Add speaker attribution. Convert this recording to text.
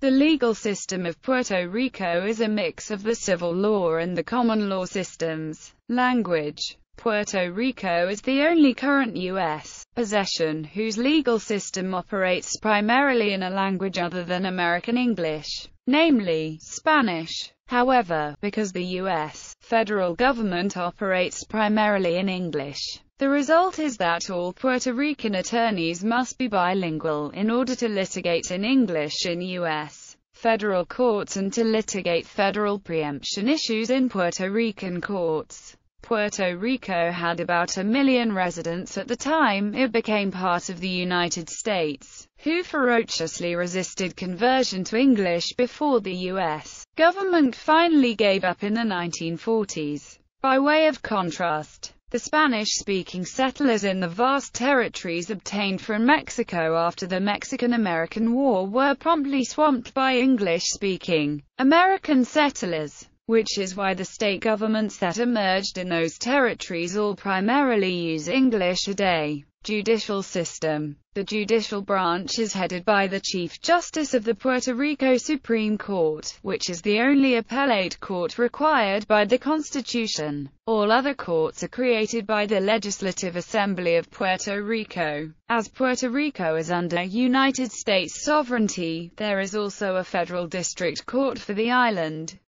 Speaker 1: The legal system of Puerto Rico is a mix of the civil law and the common law systems. Language Puerto Rico is the only current U.S. possession whose legal system operates primarily in a language other than American English, namely, Spanish. However, because the U.S. federal government operates primarily in English, the result is that all Puerto Rican attorneys must be bilingual in order to litigate in English in U.S. federal courts and to litigate federal preemption issues in Puerto Rican courts. Puerto Rico had about a million residents at the time it became part of the United States, who ferociously resisted conversion to English before the U.S. government finally gave up in the 1940s. By way of contrast, the Spanish-speaking settlers in the vast territories obtained from Mexico after the Mexican-American War were promptly swamped by English-speaking American settlers, which is why the state governments that emerged in those territories all primarily use English today. Judicial system. The judicial branch is headed by the Chief Justice of the Puerto Rico Supreme Court, which is the only appellate court required by the Constitution. All other courts are created by the Legislative Assembly of Puerto Rico. As Puerto Rico is under United States sovereignty, there is also a federal district court for the island.